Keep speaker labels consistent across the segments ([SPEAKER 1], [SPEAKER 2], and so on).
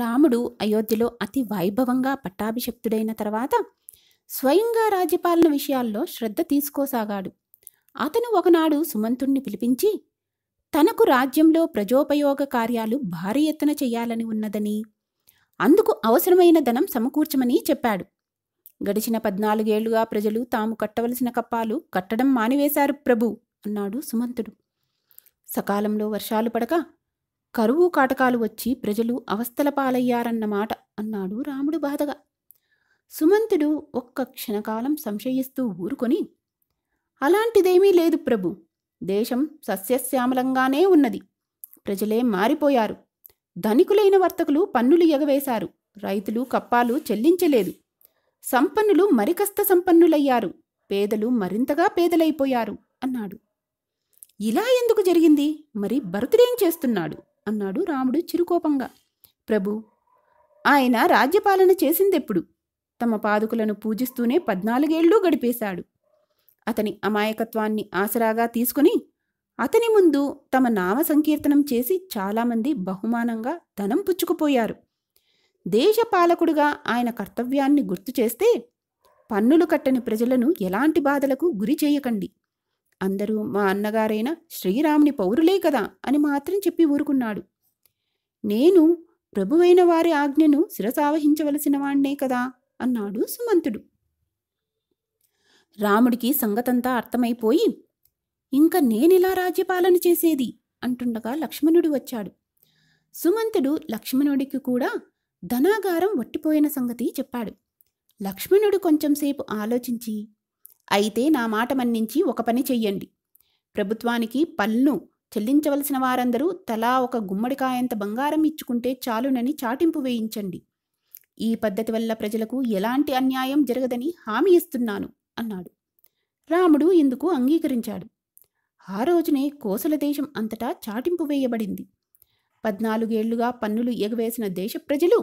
[SPEAKER 1] రాముడు అయోధ్యలో అతి వైభవంగా పట్టాభిషక్తుడైన తర్వాత స్వయంగా రాజ్యపాలన విషయాల్లో శ్రద్ధ తీసుకోసాగాడు అతను ఒకనాడు సుమంతుణ్ణి పిలిపించి తనకు రాజ్యంలో ప్రజోపయోగ కార్యాలు భారీ ఎత్తున చేయాలని ఉన్నదని అందుకు అవసరమైన ధనం సమకూర్చమని చెప్పాడు గడిచిన పద్నాలుగేళ్లుగా ప్రజలు తాము కట్టవలసిన కప్పాలు కట్టడం మానివేశారు ప్రభు అన్నాడు సుమంతుడు సకాలంలో వర్షాలు పడక కరువు కాటకాలు వచ్చి ప్రజలు అవస్థల పాలయ్యారన్నమాట అన్నాడు రాముడు బాధగా సుమంతుడు ఒక్క క్షణకాలం సంశయిస్తూ ఊరుకొని అలాంటిదేమీ లేదు ప్రభు దేశం సస్యశ్యామలంగానే ఉన్నది ప్రజలే మారిపోయారు ధనికులైన వర్తకులు పన్నులు ఎగవేశారు రైతులు కప్పాలు చెల్లించలేదు సంపన్నులు మరికస్త సంపన్నులయ్యారు పేదలు మరింతగా పేదలైపోయారు అన్నాడు ఇలా ఎందుకు జరిగింది మరి భరతుడేం చేస్తున్నాడు అన్నాడు రాముడు చిరుకోపంగా ప్రభు ఆయన రాజ్యపాలన చేసిందెప్పుడు తమ పాదుకులను పూజిస్తూనే పద్నాలుగేళ్లు గడిపేశాడు అతని అమాయకత్వాన్ని ఆసరాగా తీసుకుని అతని ముందు తమ నామ సంకీర్తనం చేసి చాలామంది బహుమానంగా ధనం పుచ్చుకుపోయారు దేశ పాలకుడుగా ఆయన కర్తవ్యాన్ని గుర్తు చేస్తే పన్నులు కట్టని ప్రజలను ఎలాంటి బాధలకు గురి చేయకండి అందరూ మా అన్నగారైన శ్రీరాముని పౌరులే కదా అని మాత్రం చెప్పి ఊరుకున్నాడు నేను ప్రభువైన వారి ఆజ్ఞను శిరసావహించవలసిన వాణ్ణే కదా అన్నాడు సుమంతుడు రాముడికి సంగతంతా అర్థమైపోయి ఇంక నేనిలా రాజ్యపాలన చేసేది అంటుండగా లక్ష్మణుడు వచ్చాడు సుమంతుడు లక్ష్మణుడికి కూడా ధనాగారం వట్టిపోయిన సంగతి చెప్పాడు లక్ష్మణుడు కొంచెంసేపు ఆలోచించి అయితే నా మాట మన్నించి ఒక పని చెయ్యండి ప్రభుత్వానికి పన్ను చెల్లించవలసిన వారందరూ తలా ఒక గుమ్మడికాయంత బంగారం ఇచ్చుకుంటే చాలునని చాటింపు వేయించండి ఈ పద్ధతి వల్ల ప్రజలకు ఎలాంటి అన్యాయం జరగదని హామీ ఇస్తున్నాను అన్నాడు రాముడు ఇందుకు అంగీకరించాడు ఆ రోజునే కోసల దేశం అంతటా చాటింపు వేయబడింది పద్నాలుగేళ్లుగా పన్నులు ఎగవేసిన దేశ ప్రజలు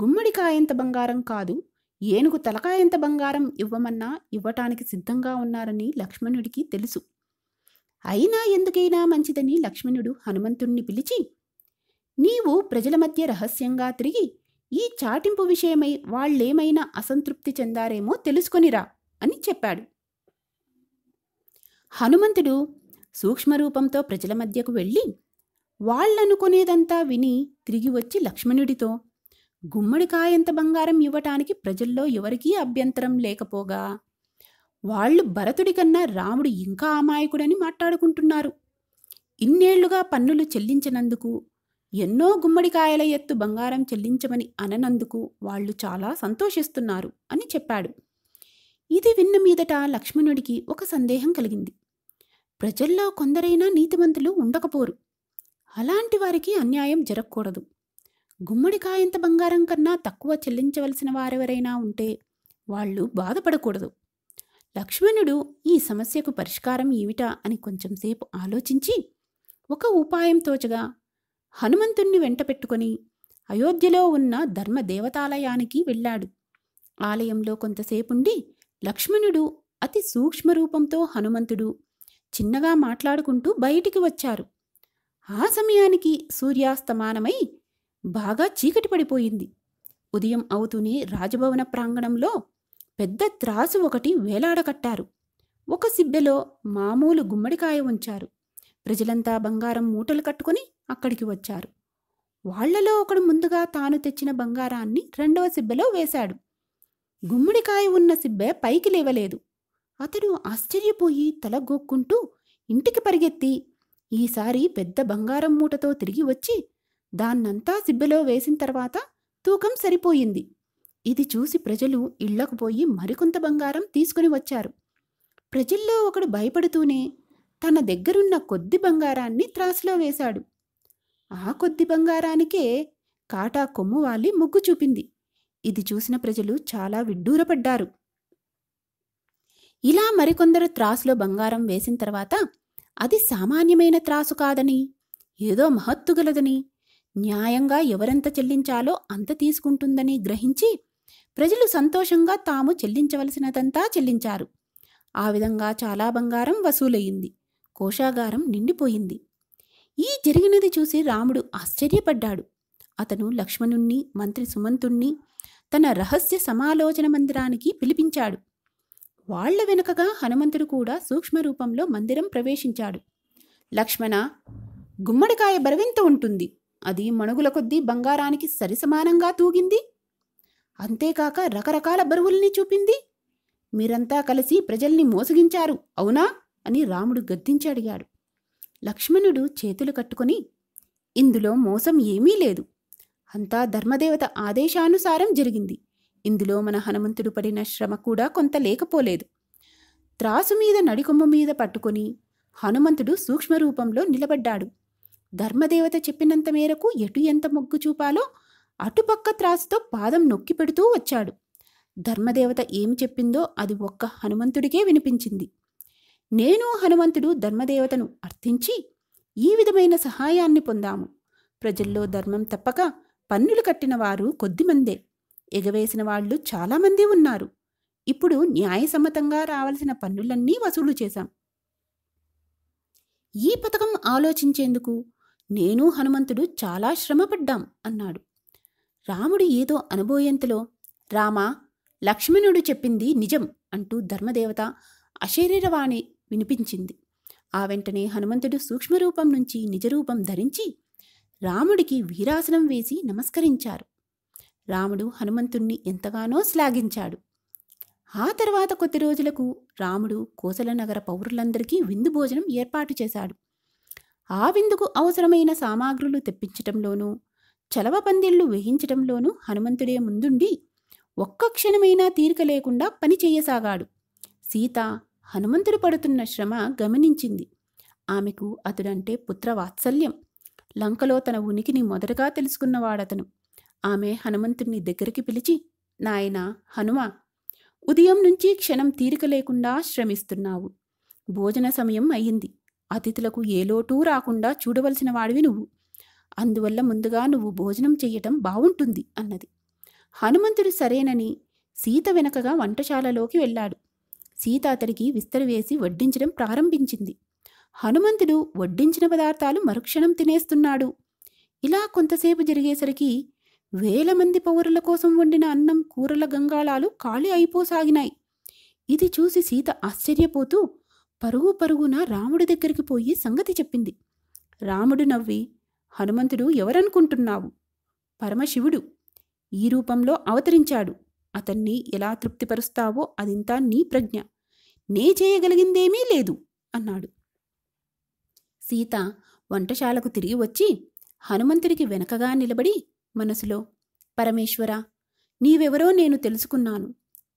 [SPEAKER 1] గుమ్మడికాయంత బంగారం కాదు ఏనుగు తలకాయంత బంగారం ఇవ్వమన్నా ఇవ్వటానికి సిద్ధంగా ఉన్నారని లక్ష్మణుడికి తెలుసు అయినా ఎందుకైనా మంచిదని లక్ష్మణుడు హనుమంతుణ్ణి పిలిచి నీవు ప్రజల మధ్య రహస్యంగా తిరిగి ఈ చాటింపు విషయమై వాళ్ళేమైనా అసంతృప్తి చెందారేమో తెలుసుకొనిరా అని చెప్పాడు హనుమంతుడు సూక్ష్మరూపంతో ప్రజల మధ్యకు వెళ్ళి వాళ్ళనుకునేదంతా విని తిరిగి వచ్చి లక్ష్మణుడితో గుమ్మడికాయంత బంగారం ఇవ్వటానికి ప్రజల్లో ఎవరికీ అభ్యంతరం లేకపోగా వాళ్ళు భరతుడి కన్నా రాముడు ఇంకా అమాయకుడని మాట్లాడుకుంటున్నారు ఇన్నేళ్లుగా పన్నులు చెల్లించినందుకు ఎన్నో గుమ్మడికాయల ఎత్తు బంగారం చెల్లించమని అననందుకు వాళ్ళు చాలా సంతోషిస్తున్నారు అని చెప్పాడు ఇది విన్న మీదట లక్ష్మణుడికి ఒక సందేహం కలిగింది ప్రజల్లో కొందరైనా నీతిమంతులు ఉండకపోరు అలాంటి వారికి అన్యాయం జరగకూడదు గుమ్మడికాయంత బంగారం కన్నా తక్కువ చెల్లించవలసిన వారెవరైనా ఉంటే వాళ్ళు బాధపడకూడదు లక్ష్మణుడు ఈ సమస్యకు పరిష్కారం ఏమిటా అని కొంచెంసేపు ఆలోచించి ఒక ఉపాయం తోచగా హనుమంతుణ్ణి వెంట అయోధ్యలో ఉన్న ధర్మ దేవతాలయానికి వెళ్ళాడు ఆలయంలో కొంతసేపుండి లక్ష్మణుడు అతి సూక్ష్మ రూపంతో హనుమంతుడు చిన్నగా మాట్లాడుకుంటూ బయటికి వచ్చారు ఆ సమయానికి సూర్యాస్తమానమై బాగా చీకటి పడిపోయింది ఉదయం అవుతూనే రాజభవన ప్రాంగణంలో పెద్ద త్రాసు ఒకటి వేలాడకట్టారు ఒక సిబ్బెలో మామూలు గుమ్మడికాయ ఉంచారు ప్రజలంతా బంగారం మూటలు కట్టుకుని అక్కడికి వచ్చారు వాళ్లలో ఒకడు ముందుగా తాను తెచ్చిన బంగారాన్ని రెండవ సిబ్బెలో వేశాడు గుమ్మడికాయ ఉన్న సిబ్బె పైకి లేవలేదు అతడు ఆశ్చర్యపోయి తల గోక్కుంటూ ఇంటికి పరిగెత్తి ఈసారి పెద్ద బంగారం మూటతో తిరిగి వచ్చి దాన్నంతా సిబ్బెలో వేసిన తర్వాత తూకం సరిపోయింది ఇది చూసి ప్రజలు ఇళ్లకు పోయి మరికొంత బంగారం తీసుకుని వచ్చారు ప్రజల్లో ఒకడు భయపడుతూనే తన దగ్గరున్న కొద్ది బంగారాన్ని త్రాసులో వేశాడు ఆ కొద్ది బంగారానికే కాటా కొమ్ము వాలి ముగ్గు చూపింది ఇది చూసిన ప్రజలు చాలా విడ్డూరపడ్డారు ఇలా మరికొందరు త్రాసులో బంగారం వేసిన తర్వాత అది సామాన్యమైన త్రాసు కాదని ఏదో మహత్తుగలదని న్యాయంగా ఎవరెంత చెల్లించాలో అంత తీసుకుంటుందని గ్రహించి ప్రజలు సంతోషంగా తాము చెల్లించవలసినదంతా చెల్లించారు ఆ విధంగా చాలా బంగారం వసూలయ్యింది కోశాగారం నిండిపోయింది ఈ జరిగినది చూసి రాముడు ఆశ్చర్యపడ్డాడు అతను లక్ష్మణుణ్ణి మంత్రి సుమంతుణ్ణి తన రహస్య సమాలోచన మందిరానికి పిలిపించాడు వాళ్ల వెనుకగా హనుమంతుడు కూడా సూక్ష్మరూపంలో మందిరం ప్రవేశించాడు లక్ష్మణ గుమ్మడికాయ బరువెంత ఉంటుంది అది మణుగుల కొద్దీ బంగారానికి సరిసమానంగా తూగింది అంతేకాక రకరకాల బరువుల్ని చూపింది మీరంతా కలిసి ప్రజల్ని మోసగించారు అవునా అని రాముడు గద్దించడిగాడు లక్ష్మణుడు చేతులు కట్టుకుని ఇందులో మోసం ఏమీ లేదు అంతా ధర్మదేవత ఆదేశానుసారం జరిగింది ఇందులో మన హనుమంతుడు పడిన శ్రమ కూడా కొంత లేకపోలేదు త్రాసు మీద నడికొమ్మ మీద పట్టుకుని హనుమంతుడు సూక్ష్మరూపంలో నిలబడ్డాడు ధర్మదేవత చెప్పినంత మేరకు ఎటు ఎంత మొగ్గు చూపాలో అటుపక్క త్రాసుతో పాదం నొక్కి పెడుతూ వచ్చాడు ధర్మదేవత ఏం చెప్పిందో అది ఒక్క హనుమంతుడికే వినిపించింది నేను హనుమంతుడు ధర్మదేవతను అర్థించి ఈ విధమైన సహాయాన్ని పొందాము ప్రజల్లో ధర్మం తప్పక పన్నులు కట్టిన వారు కొద్దిమందే ఎగవేసిన వాళ్ళు చాలామంది ఉన్నారు ఇప్పుడు న్యాయసమ్మతంగా రావలసిన పన్నులన్నీ వసూలు చేశాం ఈ పథకం ఆలోచించేందుకు నేను హనుమంతుడు చాలా శ్రమపడ్డాం అన్నాడు రాముడు ఏదో అనుభోయంతలో రామా లక్ష్మణుడు చెప్పింది నిజం అంటూ ధర్మదేవత అశరీరవాణి వినిపించింది ఆ వెంటనే హనుమంతుడు సూక్ష్మరూపం నుంచి నిజరూపం ధరించి రాముడికి వీరాసనం వేసి నమస్కరించారు రాముడు హనుమంతుణ్ణి ఎంతగానో శ్లాఘించాడు ఆ తర్వాత కొద్ది రోజులకు రాముడు కోసలనగర పౌరులందరికీ విందు భోజనం ఏర్పాటు చేశాడు ఆ విందుకు అవసరమైన సామాగ్రులు తెప్పించటంలోనూ చలవ పందిళ్లు వేయించటంలోనూ హనుమంతుడే ముందుండి ఒక్క క్షణమైనా తీరిక లేకుండా పని చేయసాగాడు సీత హనుమంతుడు పడుతున్న శ్రమ గమనించింది ఆమెకు అతడంటే పుత్రవాత్సల్యం లంకలో తన ఉనికిని మొదటగా తెలుసుకున్నవాడతను ఆమె హనుమంతుడిని దగ్గరికి పిలిచి నాయన హనుమ ఉదయం నుంచి క్షణం తీరిక లేకుండా శ్రమిస్తున్నావు భోజన సమయం అయ్యింది అతిథులకు ఏ లోటూ రాకుండా చూడవలసిన వాడివి నువ్వు అందువల్ల ముందుగా నువ్వు భోజనం చెయ్యటం బావుంటుంది అన్నది హనుమంతుడు సరేనని సీత వెనకగా వంటశాలలోకి వెళ్ళాడు సీత అతడికి విస్తరివేసి వడ్డించడం ప్రారంభించింది హనుమంతుడు వడ్డించిన పదార్థాలు మరుక్షణం తినేస్తున్నాడు ఇలా కొంతసేపు జరిగేసరికి వేల మంది పౌరుల కోసం వండిన అన్నం కూరల గంగాళాలు ఖాళీ అయిపోసాగినాయి ఇది చూసి సీత ఆశ్చర్యపోతూ పరుగు పరుగున రాముడి దగ్గరికి పోయి సంగతి చెప్పింది రాముడు నవ్వి హనుమంతుడు ఎవరనుకుంటున్నావు పరమశివుడు ఈ రూపంలో అవతరించాడు అతన్ని ఎలా తృప్తిపరుస్తావో అదింతా నీ ప్రజ్ఞ నే చేయగలిగిందేమీ లేదు అన్నాడు సీత వంటశాలకు తిరిగి వచ్చి హనుమంతుడికి వెనకగా నిలబడి మనసులో పరమేశ్వర నీవెవరో నేను తెలుసుకున్నాను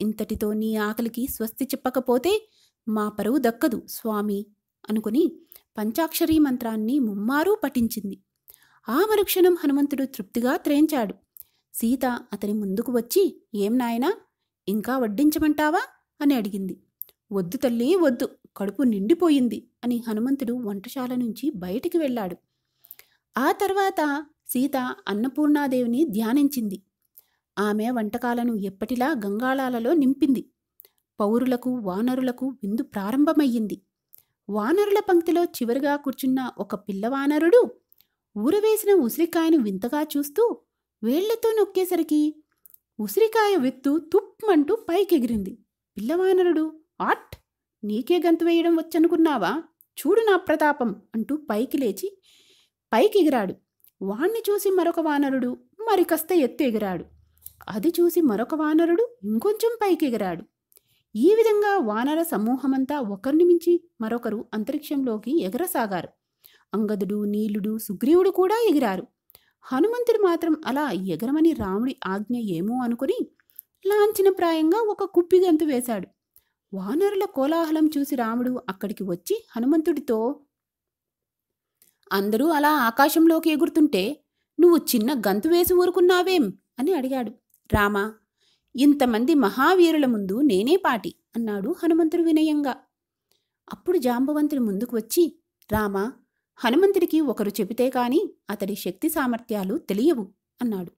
[SPEAKER 1] ఇంతటితో నీ ఆకలికి స్వస్తి చెప్పకపోతే మా పరువు దక్కదు స్వామి అనుకుని పంచాక్షరీ మంత్రాన్ని ముమ్మారూ పఠించింది ఆ మరుక్షణం హనుమంతుడు తృప్తిగా త్రేంచాడు సీత అతని ముందుకు వచ్చి ఏం నాయనా ఇంకా వడ్డించమంటావా అని అడిగింది వద్దు తల్లి వద్దు కడుపు నిండిపోయింది అని హనుమంతుడు వంటశాల నుంచి బయటికి వెళ్ళాడు ఆ తర్వాత సీత అన్నపూర్ణాదేవిని ధ్యానించింది ఆమె వంటకాలను ఎప్పటిలా గంగాళాలలో నింపింది పౌరులకు వానరులకు విందు ప్రారంభమయ్యింది వానరుల పంక్తిలో చివరిగా కూర్చున్న ఒక పిల్లవానరుడు ఊరవేసిన ఉసిరికాయను వింతగా చూస్తూ వేళ్లతో నొక్కేసరికి ఉసిరికాయ వెత్తు తుప్మంటూ పైకెగిరింది పిల్లవానరుడు ఆట్ నీకే గంతు వేయడం వచ్చనుకున్నావా చూడు నా ప్రతాపం అంటూ పైకి లేచి పైకెగిరాడు వాణ్ణి చూసి మరొక వానరుడు మరికస్త ఎత్తు ఎగిరాడు అది చూసి మరొక వానరుడు ఇంకొంచెం పైకెగిరాడు ఈ విధంగా వానర సమూహమంతా ఒకరిని మించి మరొకరు అంతరిక్షంలోకి ఎగరసాగారు అంగదుడు నీలుడు సుగ్రీవుడు కూడా ఎగిరారు హనుమంతుడు మాత్రం అలా ఎగరమని రాముడి ఆజ్ఞ ఏమో అనుకుని లాంఛనప్రాయంగా ఒక కుప్పిగంతు వేశాడు వానరుల కోలాహలం చూసి రాముడు అక్కడికి వచ్చి హనుమంతుడితో అందరూ అలా ఆకాశంలోకి ఎగురుతుంటే నువ్వు చిన్న గంతు వేసి ఊరుకున్నావేం అని అడిగాడు రామా ఇంతమంది మహావీరుల ముందు నేనే పాటి అన్నాడు హనుమంతుడు వినయంగా అప్పుడు జాంబవంతుడు ముందుకు వచ్చి రామా హనుమంతుడికి ఒకరు చెబితే కాని అతడి శక్తి సామర్థ్యాలు తెలియవు అన్నాడు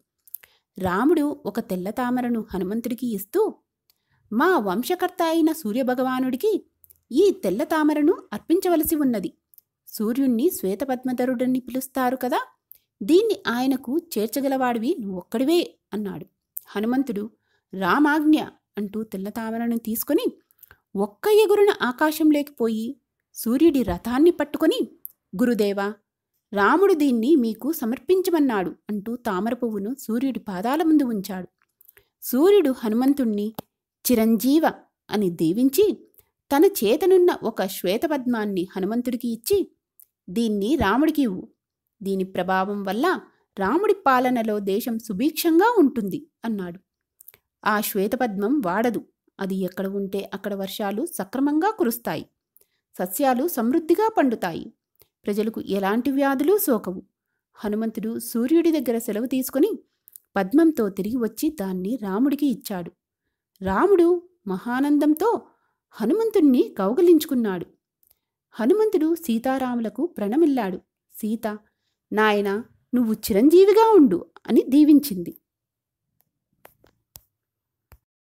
[SPEAKER 1] రాముడు ఒక తెల్ల తామరను హనుమంతుడికి ఇస్తూ మా వంశకర్త అయిన సూర్యభగవానుడికి ఈ తెల్ల తామరను అర్పించవలసి ఉన్నది సూర్యుణ్ణి శ్వేతపద్మధరుడని పిలుస్తారు కదా దీన్ని ఆయనకు చేర్చగలవాడివి నువ్వొక్కడివే అన్నాడు హనుమంతుడు రామాజ్ఞ అంటూ తెల్లతామరను తీసుకుని ఒక్క ఎగురున ఆకాశంలోకి పోయి సూర్యుడి రథాన్ని పట్టుకొని గురుదేవ రాముడు దీన్ని మీకు సమర్పించమన్నాడు అంటూ తామర పువ్వును సూర్యుడి పాదాల ముందు ఉంచాడు సూర్యుడు హనుమంతుణ్ణి చిరంజీవ అని దీవించి తన చేతనున్న ఒక శ్వేతపద్మాన్ని హనుమంతుడికి ఇచ్చి దీన్ని రాముడికి ఇవ్వు దీని ప్రభావం వల్ల రాముడి పాలనలో దేశం సుభిక్షంగా ఉంటుంది అన్నాడు ఆ శ్వేతపద్మం వాడదు అది ఎక్కడ ఉంటే అక్కడ వర్షాలు సక్రమంగా కురుస్తాయి సస్యాలు సమృద్ధిగా పండుతాయి ప్రజలకు ఎలాంటి వ్యాధులు సోకవు హనుమంతుడు సూర్యుడి దగ్గర సెలవు తీసుకుని పద్మంతో తిరిగి వచ్చి దాన్ని రాముడికి ఇచ్చాడు రాముడు మహానందంతో హనుమంతుణ్ణి కౌగలించుకున్నాడు హనుమంతుడు సీతారాములకు ప్రణమిల్లాడు సీత నాయన నువ్వు చిరంజీవిగా ఉండు అని దీవించింది